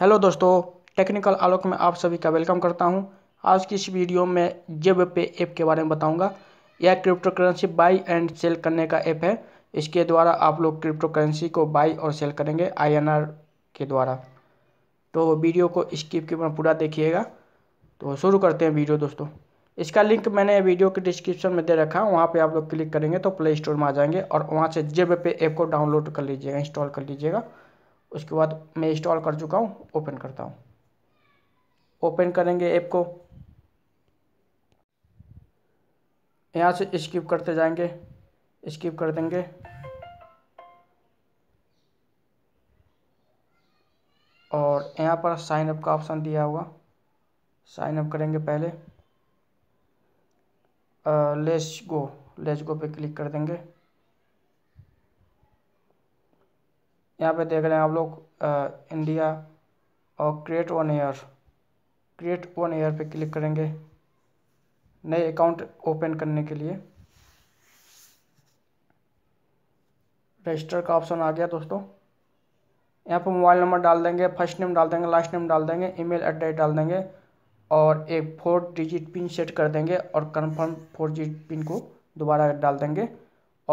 hello दोस्तों technical आलोक में आप सभी का वेलकम करता हूं आज की इस वीडियो में जेब पे ऐप के बारे में बताऊंगा यह crypto currency buy and sell करने का ऐप है इसके द्वारा आप लोग क्रिप्टो करेंसी को बाई और सेल करेंगे आईएनआर के द्वारा तो वीडियो को स्किप के बिना पूरा देखिएगा तो शुरू करते हैं वीडियो दोस्तों इसका लिंक मैंने वीडियो के डिस्क्रिप्शन में दे रखा है वहाँ पे आप लोग क्लिक करेंगे तो प्ले स्टोर में आ जाएंगे और वहाँ से जेब पे ऐप को डाउनलोड कर लीजिएगा इंस्टॉल कर लीजिएगा उसके बाद मैं इंस्टॉल कर चुका हूँ ओपन करता हूँ ओपन करेंगे ऐप को यहाँ से स्किप करते जाएंगे स्किप कर देंगे और यहाँ पर साइन अप का ऑप्शन दिया हुआ साइन अप करेंगे पहले लेस गो लेस गो पे क्लिक कर देंगे यहाँ पे देख रहे हैं आप लोग इंडिया और create one year create one year पे क्लिक करेंगे नए अकाउंट ओपन करने के लिए रजिस्टर का ऑप्शन आ गया दोस्तों यहाँ पर मोबाइल नंबर डाल देंगे फर्स्ट नेम डाल देंगे लास्ट नेम डाल देंगे ईमेल एड्रेस डाल देंगे और एक फोर डिजिट पिन सेट कर देंगे और कंफर्म फोर डिजिट पिन को दोबारा डाल देंगे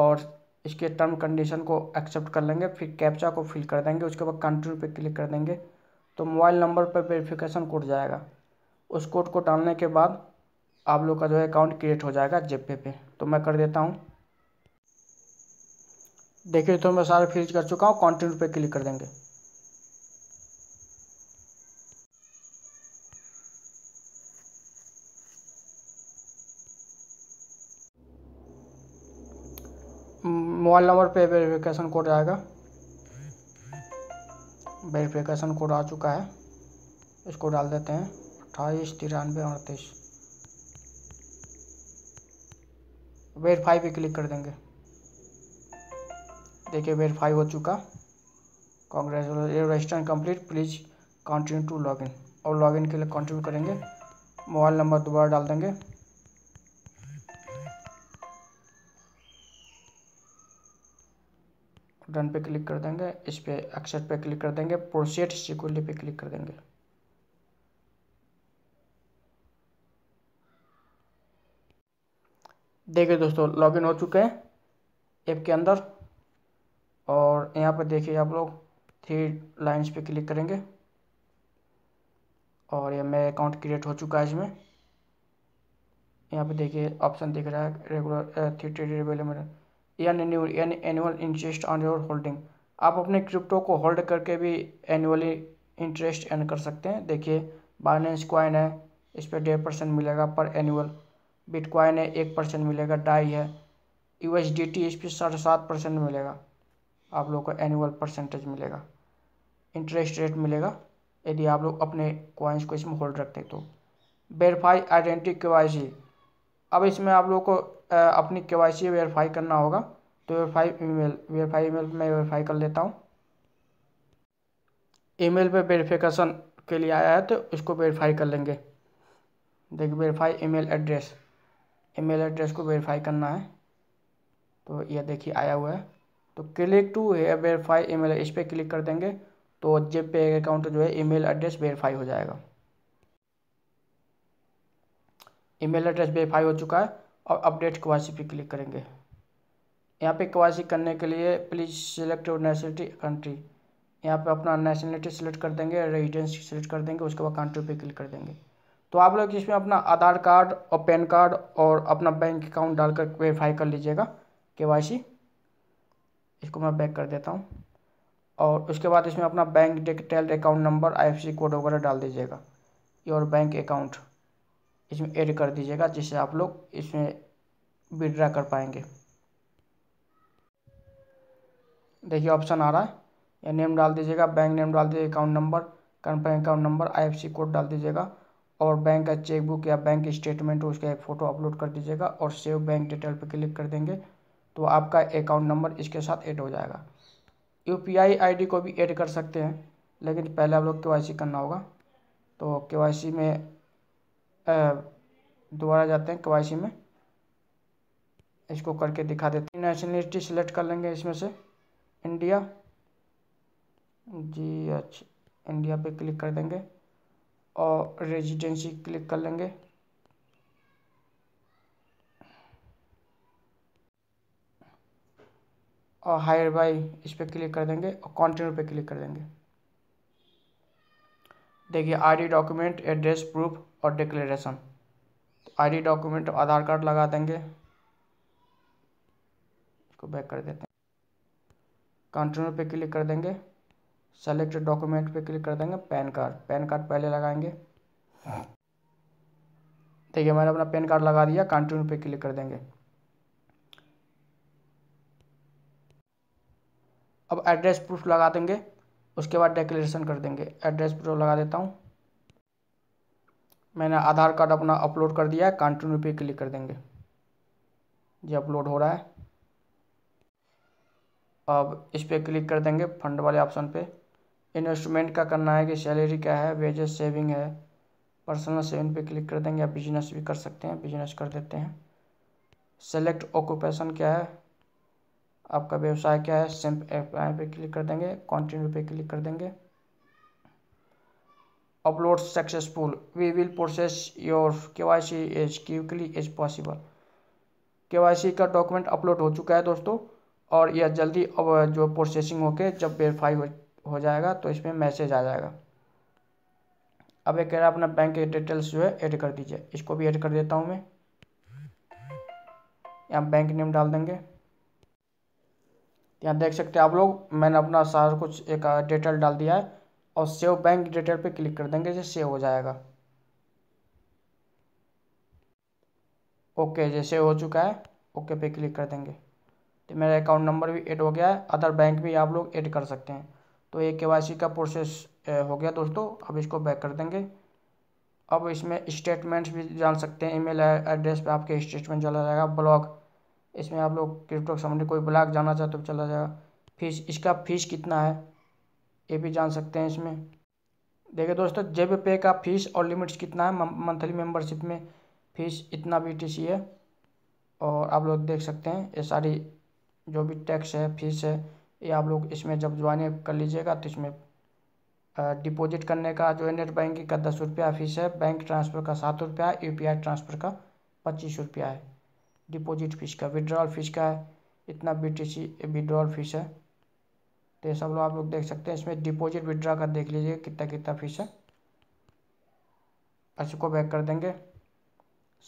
और इसके टर्म कंडीशन को एक्सेप्ट कर लेंगे फिर कैप्चा को फिल कर देंगे उसके बाद कंट्री पे क्लिक कर देंगे तो मोबाइल नंबर पर वेरिफिकेशन कोड जाएगा उस कोड को डालने के बाद आप लोग का जो है अकाउंट क्रिएट हो जाएगा जेपे पे तो मैं कर देता हूँ देखिए तो मैं सारे फिल कर चुका हूँ कंटिन्यू पे क्लिक कर देंगे मोबाइल नंबर पे वेरिफिकेशन कोड आएगा वेरिफिकेशन कोड आ चुका है इसको डाल देते हैं अट्ठाईस तिरानवे अड़तीस वेरीफाई पे क्लिक कर देंगे देखिए वेरीफाई हो चुका congratulate register complete please continue to login और लॉगिन के लिए कंटिन्यू करेंगे मोबाइल नंबर दोबारा डाल देंगे डन पे क्लिक कर देंगे इस पर एक्सेप्ट पे क्लिक कर देंगे प्रोसेट सिक्योरिटी पे क्लिक कर देंगे देखिए दोस्तों लॉगिन हो चुके हैं ऐप के अंदर और यहाँ पर देखिए आप लोग थ्री लाइंस पे क्लिक करेंगे और ये मेरा अकाउंट क्रिएट हो चुका है इसमें यहाँ पे देखिए ऑप्शन दिख रहा है रेगुलर थ्री ट्रेड यानी annual interest on your holding आप अपने क्रिप्टो को होल्ड करके भी एनुअली इंटरेस्ट अर्न कर सकते हैं देखिए बाइनेंस क्वाइन है इस पर डेढ़ परसेंट मिलेगा पर एनुअल बिटकॉइन है एक परसेंट मिलेगा डाई है यू एस डी टी इस पर साढ़े सात परसेंट मिलेगा आप लोग को एनुअल परसेंटेज मिलेगा इंटरेस्ट रेट मिलेगा यदि आप लोग अपने क्वाइंस को इसमें होल्ड रखते तो वेरीफाई आइडेंटिटी के अब इसमें आप लोग को अपनी के वाई सी वेरीफाई करना होगा तो वेरीफाई ईमेल वेरीफाई ईमेल मैं वेरीफाई कर लेता हूँ ईमेल पे वेरीफिकेशन के लिए आया है तो इसको वेरीफाई कर लेंगे देखिए verify email address email address को वेरीफाई करना है तो यह देखिए आया हुआ है तो क्लिक टू है वेरीफाई ईमेल इस पर क्लिक कर देंगे तो जेब पे अकाउंट जो है ईमेल एड्रेस वेरीफाई हो जाएगा ईमेल एड्रेस वेरीफाई हो चुका है और अपडेट क्वासी पे क्लिक करेंगे यहाँ पे क्वासी करने के लिए please select your nationality country यहाँ पे अपना नेशनलिटी सेलेक्ट कर देंगे रेजिडेंस सेलेक्ट कर देंगे उसके बाद कंट्री पे क्लिक कर देंगे तो आप लोग इसमें अपना आधार कार्ड और पैन कार्ड और अपना बैंक अकाउंट डालकर वेरीफाई कर लीजिएगा के इसको मैं बैक कर देता हूँ और उसके बाद इसमें अपना bank detail account number I code वगैरह डाल दीजिएगा योर बैंक अकाउंट इसमें ऐड कर दीजिएगा जिससे आप लोग इसमें विड्रा कर पाएंगे देखिए ऑप्शन आ रहा है या नेम डाल दीजिएगा बैंक नेम डाल दीजिए account number current account number IFSC code डाल दीजिएगा और बैंक का चेकबुक या बैंक स्टेटमेंट उसका एक फ़ोटो अपलोड कर दीजिएगा और सेव बैंक डिटेल पर क्लिक कर देंगे तो आपका अकाउंट नंबर इसके साथ ऐड हो जाएगा U P I I D को भी ऐड कर सकते हैं लेकिन पहले आप लोग के वाई सी करना होगा तो के वाई सी में दोबारा जाते हैं कवायसी में इसको करके दिखा देते हैं नेशनलिटी सेलेक्ट कर लेंगे इसमें से इंडिया जी अच्छा इंडिया पे क्लिक कर देंगे और रेजिडेंसी क्लिक कर लेंगे और हायर बाई इस पर क्लिक कर देंगे और कंटिन्यू पे क्लिक कर देंगे देखिए आईडी डॉक्यूमेंट एड्रेस प्रूफ और डिक्लेरेशन तो आईडी डॉक्यूमेंट तो आधार कार्ड लगा देंगे इसको बैक कर देते हैं कंटिन्यू पे क्लिक कर देंगे सेलेक्ट डॉक्यूमेंट पे क्लिक कर देंगे पैन कार्ड पैन कार्ड पहले लगाएंगे देखिए मैंने अपना पैन कार्ड लगा दिया कंटिन्यू पे क्लिक कर देंगे अब एड्रेस प्रूफ लगा देंगे उसके बाद डेक्लेरेशन कर देंगे एड्रेस प्रूफ लगा देता हूँ मैंने आधार कार्ड अपना अपलोड कर दिया है कंटिन्यू पे क्लिक कर देंगे ये अपलोड हो रहा है अब इस पर क्लिक कर देंगे फंड वाले ऑप्शन पे इन्वेस्टमेंट का करना है कि सैलरी क्या है वेजेस सेविंग है पर्सनल सेविंग पे क्लिक कर देंगे आप बिजनेस भी कर सकते हैं बिजनेस कर देते हैं सेलेक्ट ऑक्यूपेशन क्या है आपका व्यवसाय क्या है सिंप एप्लाई पे क्लिक कर देंगे कंटिन्यू पे क्लिक कर देंगे upload successful we will process your KYC as quickly as possible KYC का डॉक्यूमेंट अपलोड हो चुका है दोस्तों और यह जल्दी अब जो प्रोसेसिंग होके जब वेरीफाई हो, हो जाएगा तो इसमें मैसेज आ जाएगा अब एक कह रहा अपना बैंक के डिटेल्स जो है ऐड कर दीजिए इसको भी ऐड कर देता हूँ मैं यहाँ बैंक नेम डाल देंगे यहाँ देख सकते हैं आप लोग मैंने अपना सारा कुछ एक डिटेल डाल दिया है और सेव बैंक डिटेल पे क्लिक कर देंगे जैसे सेव हो जाएगा ओके जैसे हो चुका है ओके पे क्लिक कर देंगे तो मेरा अकाउंट नंबर भी ऐड हो गया है अदर बैंक भी आप लोग ऐड कर सकते हैं तो ये के का प्रोसेस हो गया दोस्तों अब इसको बैक कर देंगे अब इसमें स्टेटमेंट्स भी जान सकते हैं ईमेल एड्रेस पे आपके स्टेटमेंट चला जाएगा ब्लॉग इसमें आप लोग क्रिप्टो संबंधी कोई ब्लॉग जाना चाहते हो तो चला जाएगा फीस इसका फीस कितना है ये भी जान सकते हैं इसमें देखिए दोस्तों जेब पे का फीस और लिमिट्स कितना है मंथली मेंबरशिप में फीस इतना बी टी सी है और आप लोग देख सकते हैं ये सारी जो भी टैक्स है फीस है ये आप लोग इसमें जब ज्वाइन कर लीजिएगा तो इसमें डिपॉजिट करने का जो है नेट बैंकिंग का दस रुपया फीस है बैंक ट्रांसफ़र का सात रुपया यू पी ट्रांसफ़र का पच्चीस रुपया है डिपॉजिट फीस का विड्रॉल फीस का है इतना B T C withdrawal fee है तो ये सब लोग आप लोग देख सकते हैं इसमें डिपॉजिट विड्रा कर देख लीजिए कितना कितना फीस है अच्छा को बैक कर देंगे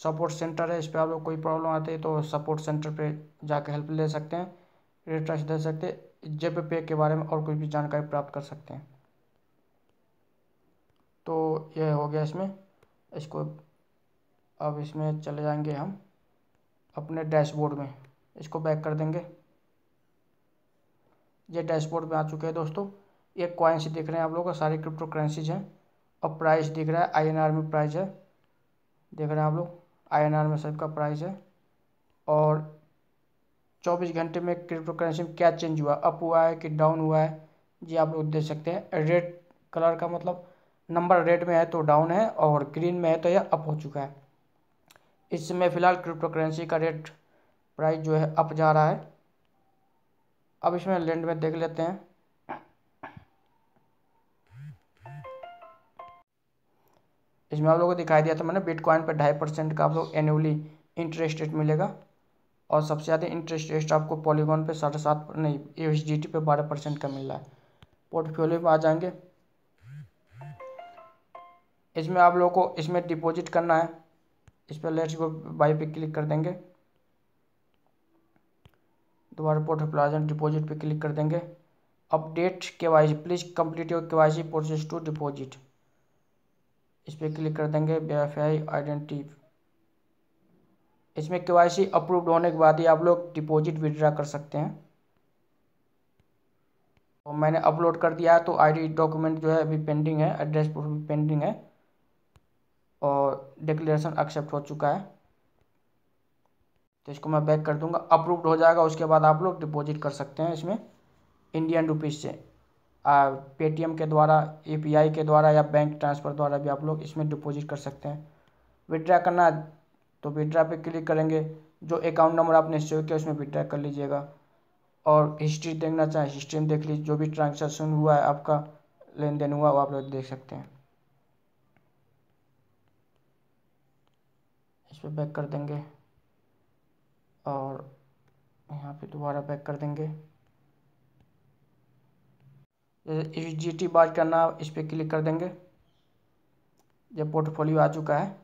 सपोर्ट सेंटर है इस पर आप लोग कोई प्रॉब्लम आती है तो सपोर्ट सेंटर पे जाकर हेल्प ले सकते हैं रिटर्च दे सकते हैं जेब पे के बारे में और कुछ भी जानकारी प्राप्त कर सकते हैं तो यह हो गया इसमें इसको अब इसमें चले जाएंगे हम अपने डैशबोर्ड में इसको बैक कर देंगे ये डैशबोर्ड में आ चुके हैं दोस्तों ये क्वाइंस दिख रहे हैं आप लोग सारे क्रिप्टो करेंसीज हैं और प्राइस दिख रहा है आईएनआर में प्राइस है देख रहे हैं आप लोग आईएनआर में सबका प्राइस है और 24 घंटे में क्रिप्टो करेंसी में क्या चेंज हुआ अप हुआ है कि डाउन हुआ है ये आप लोग देख सकते हैं रेड कलर का मतलब नंबर रेड में है तो डाउन है और ग्रीन में है तो यह अप हो चुका है इस समय फिलहाल क्रिप्टो करेंसी का रेट प्राइस जो है अप जा रहा है अब इसमें लेंड में देख लेते हैं इसमें आप लोगों को दिखाई दिया था मैंने बिटकॉइन पर ढाई परसेंट का आप लोग एनुअली इंटरेस्ट रेट मिलेगा और सबसे ज़्यादा इंटरेस्ट रेट आपको पॉलीगॉन पे साढ़े सात नहीं टी पे बारह परसेंट का मिल रहा है पोर्टफोलियो में आ जाएंगे इसमें आप लोगों को इसमें डिपॉजिट करना है इस पर लेट्स गो बाई पे क्लिक कर देंगे दोबारा पोर्टल प्लाजा डिपॉजिट पे क्लिक कर देंगे update K Y C please complete your K Y C process to deposit इस पर क्लिक कर देंगे वेरीफाई आइडेंटिटी इसमें के वाई सी अप्रूव्ड होने के बाद ही आप लोग डिपॉजिट विड्रा कर सकते हैं और तो मैंने अपलोड कर दिया है तो आईडी डॉक्यूमेंट जो है अभी पेंडिंग है एड्रेस प्रूफ भी पेंडिंग है और डिक्लेरेशन एक्सेप्ट हो चुका है तो इसको मैं बैक कर दूंगा अप्रूव्ड हो जाएगा उसके बाद आप लोग डिपॉजिट कर सकते हैं इसमें इंडियन रुपीज़ से पेटीएम के द्वारा ए के द्वारा या बैंक ट्रांसफ़र द्वारा भी आप लोग इसमें डिपॉजिट कर सकते हैं विड्रा करना तो विड्रा पे क्लिक करेंगे जो अकाउंट नंबर आपने सेव किया उसमें विड्रा कर लीजिएगा और हिस्ट्री देखना चाहें हिस्ट्री में देख लीजिए जो भी ट्रांजेक्शन हुआ है आपका लेन देन हुआ वो आप लोग देख सकते हैं इस पर बैक कर देंगे और यहाँ पे दोबारा बैक कर देंगे जैसे एच जी टी बाज करना इस पर क्लिक कर देंगे जब पोर्टफोलियो आ चुका है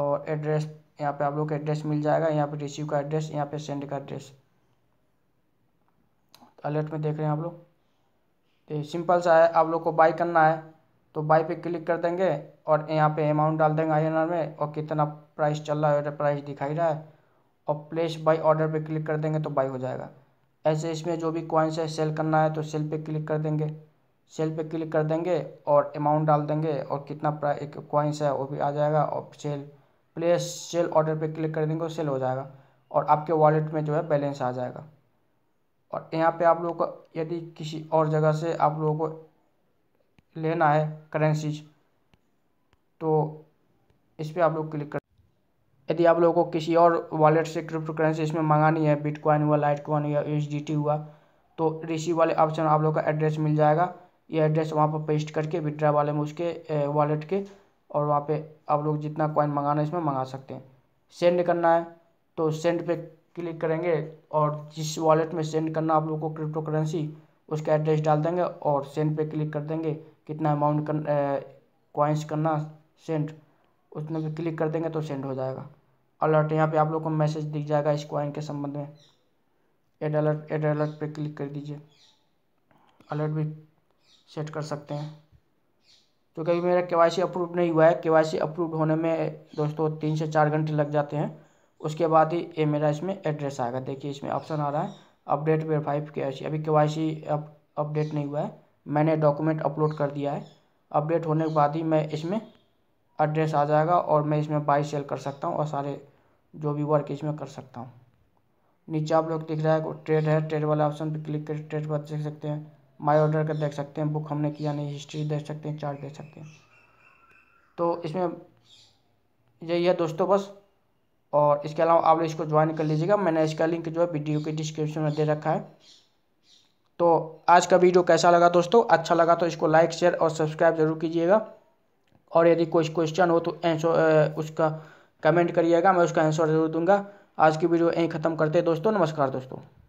और एड्रेस यहाँ पे आप लोग का एड्रेस मिल जाएगा यहाँ पे रिसीव का एड्रेस यहाँ पे सेंड का एड्रेस अलर्ट में देख रहे हैं आप लोग तो सिंपल सा है आप लोग को बाई करना है तो बाई पे क्लिक कर देंगे और यहाँ पे अमाउंट डाल देंगे आई में और कितना प्राइस चल रहा है प्राइस दिखाई रहा है और प्लेस बाई ऑर्डर पे क्लिक कर देंगे तो बाई हो जाएगा ऐसे इसमें जो भी कॉइन्स है सेल करना है तो सेल पे क्लिक कर देंगे सेल पे क्लिक कर देंगे और अमाउंट डाल देंगे और कितना एक कॉइन्स है वो भी आ जाएगा और सेल प्लेस सेल ऑर्डर पे क्लिक कर देंगे और सेल हो जाएगा और आपके वॉलेट में जो है बैलेंस आ जाएगा और यहाँ पर आप लोगों को यदि किसी और जगह से आप लोगों को लेना है करेंसीज तो इस पर आप लोग क्लिक कर यदि आप लोगों को किसी और वॉलेट से क्रिप्टो करेंसी इसमें मंगानी है बिटकॉइन हुआ लाइट कॉइन या यू हुआ तो रिसीव वाले ऑप्शन आप लोग का एड्रेस मिल जाएगा ये एड्रेस वहाँ पर पेस्ट करके विड्रा वाले में उसके वॉलेट के और वहाँ पे आप लोग जितना कॉइन मंगाना है इसमें मंगा सकते हैं सेंड करना है तो सेंड पे क्लिक करेंगे और जिस वॉलेट में सेंड करना आप लोग को क्रिप्टो करेंसी उसका एड्रेस डाल देंगे और सेंड पे क्लिक कर देंगे कितना अमाउंट कर कॉइन्स करना सेंड उसमें भी क्लिक कर देंगे तो सेंड हो जाएगा अलर्ट यहाँ पे आप लोग को मैसेज दिख जाएगा इस कॉइन के संबंध में एड अलर्ट एड अलर्ट पे क्लिक कर दीजिए अलर्ट भी सेट कर सकते हैं तो कभी मेरा के अप्रूव नहीं हुआ है के अप्रूव होने में दोस्तों तीन से चार घंटे लग जाते हैं उसके बाद ही ये मेरा इसमें एड्रेस आएगा देखिए इसमें ऑप्शन आ रहा है अपडेट फाइव के अभी के सी अपडेट नहीं हुआ है मैंने डॉक्यूमेंट अपलोड कर दिया है अपडेट होने के बाद ही मैं इसमें एड्रेस आ जाएगा और मैं इसमें बाई सेल कर सकता हूँ और सारे जो भी वर्क इसमें कर सकता हूँ नीचे आप लोग दिख रहा है ट्रेड है ट्रेड वाला ऑप्शन पर क्लिक कर ट्रेड पर देख सकते हैं माय ऑर्डर का देख सकते हैं बुक हमने किया नहीं हिस्ट्री देख सकते हैं चार्ट देख सकते हैं तो इसमें यही है दोस्तों बस और इसके अलावा आप लोग इसको ज्वाइन कर लीजिएगा मैंने इसका लिंक जो है वीडियो के डिस्क्रिप्शन में दे रखा है तो आज का वीडियो कैसा लगा दोस्तों अच्छा लगा तो इसको लाइक शेयर और सब्सक्राइब जरूर कीजिएगा और यदि कोई क्वेश्चन हो तो आंसर उसका कमेंट करिएगा मैं उसका आंसर जरूर दूंगा आज की वीडियो यहीं ख़त्म करते दोस्तों नमस्कार दोस्तों